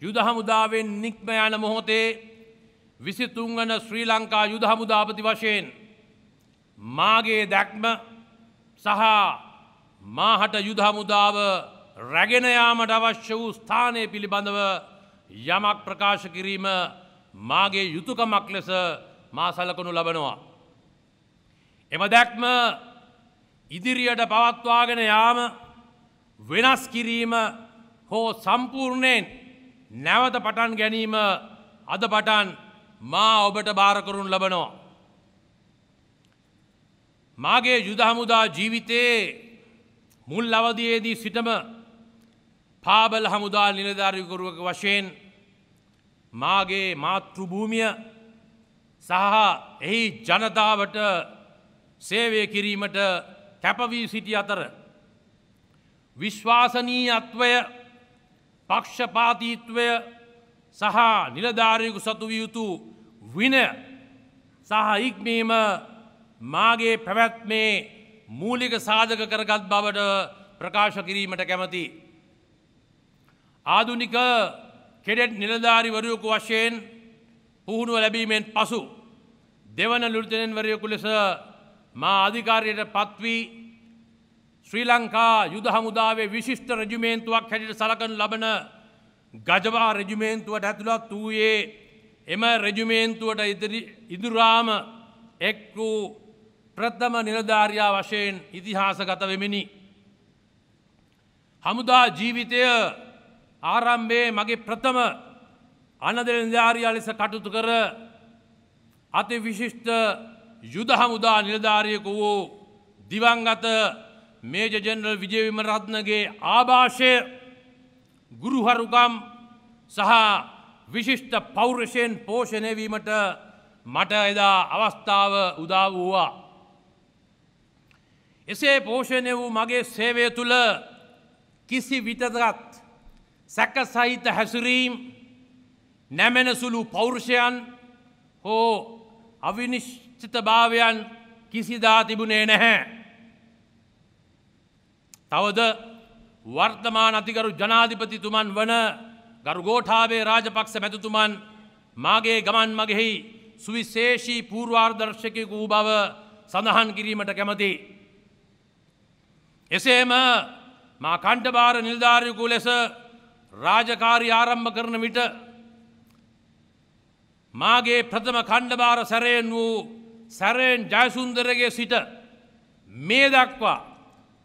යුද හමුදාවෙන් නික්ම යන මොහොතේ විසිතුන්වන ශ්‍රී ලංකා යුද හමුදාපති වශයෙන් මාගේ දැක්ම සහ මාහට යුද හමුදාව රැගෙන යාමට අවශ්‍ය වූ ස්ථානය පිළිබඳව යමක් ප්‍රකාශ කිරීම මාගේ යුතුයකමක් ලෙස මා සලකනු ලබනවා. එම දැක්ම ඉදිරියට පවත්වාගෙන යාම වෙනස් කිරීම හෝ සම්පූර්ණයෙන් නැවත පටන් ගැනීම අද පටන් මා ඔබට භාරකරුන් ලබනෝ. මාගේ යුදහමුදා ජීවිතයේ මුල් අවධයේදී සිටම පාබල හමුදා නිලධාරයකරුවක වශයෙන් මාගේ මාතෘභූමිය සහ එහි ජනතාවට සේවය කිරීමට කැපවී සිටි අතර විශ්වාසනීයත්වය පක්ෂපාතීත්වය සහ නිලධාරයකු සතු විය යුතු විනය සහ ඉක්මීම මාගේ පැවැත්මේ මූලික සාධක කරගත් බවට ප්‍රකාශ කිරීමට කැමති. ආදුනික කෙඩෙට් නිලධාරිවරයකු වශයෙන් පුහුණුව ලැබීමෙන් පසු දෙවන ලුල්තනෙන්වරයකු ලෙස මා අධිකාරයට පත්වී ශ්‍රී ලංකා යුද හමුදාවේ විශිෂ්ට රජුමේන්තුවක් හැටිට සලකන ලබන ගජවා රජුමේන්තුවට ඇතුළත් වූයේ එම රජුමේන්තුවට ඉදුරාම එක් වූ ප්‍රථම නිලධාරයා වශයෙන් ඉතිහාසගත වෙමිනි. හමුදා ජීවිතය ආරම්භයේ මගේ ප්‍රථම අනදර නිධාරයා ලෙස කටුතු කර අති විශිෂ්ට යුද හමුදා නිලධාරයක වූ දිවංගත මේජ ජනරල් විජය විමරත්නගේ ආභාෂය ගුරුහරුකම් සහ විශිෂ්ට පෞරුෂයෙන් පෝෂණය වීමට මට එදා අවස්ථාව උදා වූවා. එසේ පෝෂණය වූ මගේ සේවය තුළ කිසි විටදත් සැක සහිත හැසිරීම් නැමෙනසුළු පෞරුෂයන් හෝ අවිනිශ්චිත භාවයන් කිසිදා තිබුණේ නැහැ. තවද වර්තමාන අතිකරු ජනාධිපතිතුමන් වන ගරු ගෝඨාවේ රාජපක්ෂ මැතිතුමන් මාගේ ගමන් මගෙහි සුවිශේෂී පූර්වාර්දර්ශකයකු වූ බව සඳහන් කිරීමට කැමති. එසේම මා කණ්ඩභාර නිල්ධාරයකු ලෙස රාජකාරි ආරම්භ කරන විට මාගේ ප්‍රථම කණ්ඩභාර සැරයෙන් වූ සැරයෙන් ජයසුන්දරගේ සිට මේ දක්වා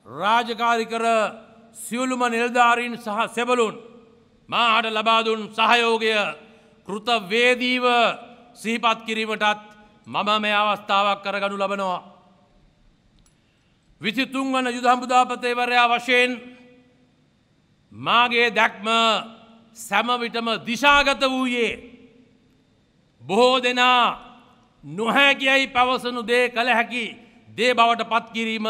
රාජකාරි කර සියලුම නිල්ධාරීන් සහ සෙබලුන් මාහට ලබාදුන් සහයෝගය කෘතවේදීව සීපත් කිරීමටත් මම මේ අවස්ථාවක් කරගනු ලබනවා. විසිතුන් වන යුදහම්බුදාපතේවරයා වශයෙන් මාගේ දැක්ම සැමවිටම දිශාගත වූයේ. බොහෝ දෙනා නොහැකියයි පවසනු දේ කළ හැකි දේ බවට පත්කිරීම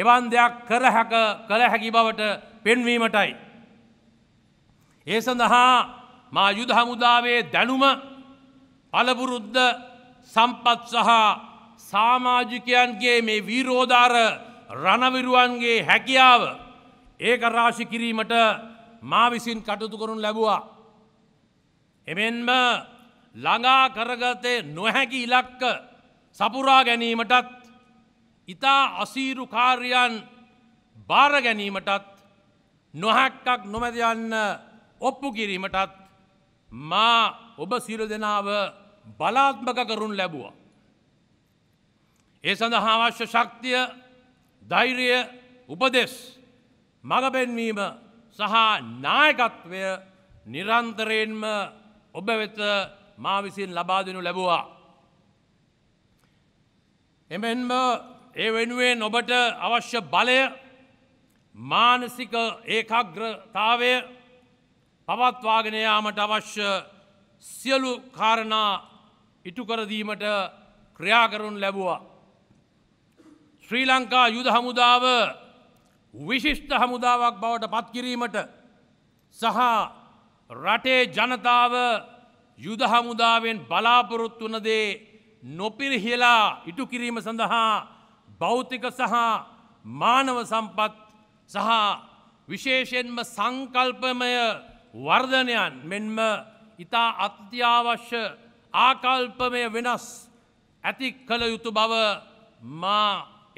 එවන් දෙයක් කර හැක කළ හැකි බවට පෙන්වීමටයි. ඒ සඳහා මා යුද හමුදාවේ දැනුම පලපුරුද්ධ සම්පත් සහ සාමාජිකයන්ගේ මේ වීරෝධාර රණවිරුවන්ගේ හැකියාව ඒක රාශි කිරීමට මා විසින් කටයුතු කරනු ලැබවා. එමෙන්ම ළඟා කරගතේ නොහැකි ඉලක්ක සපුරා ගැනීමටත් ඉතා අසීරු කාර්යන් භාරගැනීමටත් නොහැක්කක් නොමැදයන්න ඔප්පු කිරීමටත් මා ඔබ සිරු දෙනාව බලාත්මක කරුන් ලැබුවා. ඒ සඳහා අවශ්‍ය ශක්තිය දෛරය උපදෙස් මඟපෙන්වීම සහ නායකත්වය නිරන්තරයෙන්ම ඔබ වෙත මා විසින් ලබාදනු ලැබවා. එමෙන්ම ඒ වෙනුවෙන් ඔබට අවශ්‍ය බලය මානසික ඒකාග්‍රතාවය පවත්වාගෙන යාමට අවශ්‍ය සියලු කාරණා ඉටුකරදීමට ක්‍රියාකරුන් ලැබුවා. ශ්‍රී ලංකා යුද හමුදාව විශිෂ්ට හමුදාවක් බවට පත්කිරීමට සහ රටේ ජනතාව යුද හමුදාවෙන් බලාපොරොත්තුනදේ නොපිරිහිලා ඉටුකිරීම සඳහා භෞතික සහ මානව සම්පත් සහ විශේෂයෙන්ම සංකල්පමය වර්ධනයන් මෙන්ම ඉතා අත්‍යවශ්‍ය ආකල්පමය වෙනස් ඇති කළ යුතු බව මා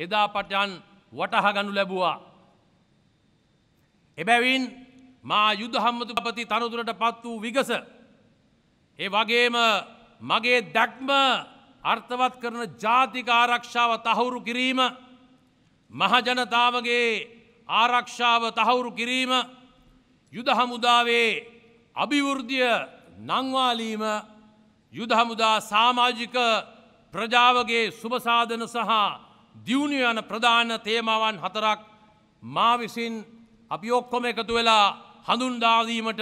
එදාපටයන් වටහගනු ලැබුවා. එබැවින් මා යුද හම්මතුපති තනතුරට පත් වූ විගස. ඒ වගේම මගේ දැක්ම අර්ථවත් කරන ජාතික ආරක්ෂාව තහවුරු කිරීම මහජනතාවගේ ආරක්ෂාව තහවුරු කිරීම යුද හමුදාවේ අභිවෘද්ධිය නංවාලීම යුද හමුදා සාමාජික ප්‍රජාවගේ සුභසාධන සහ දියුණු යන ප්‍රධාන තේමාවන් හතරක් මා විසින් අපි ඔක්කොම එකතු වෙලා හඳුන්දාදීමට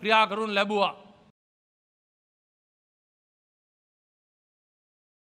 ක්‍රියා කරුන් ලැබුවා.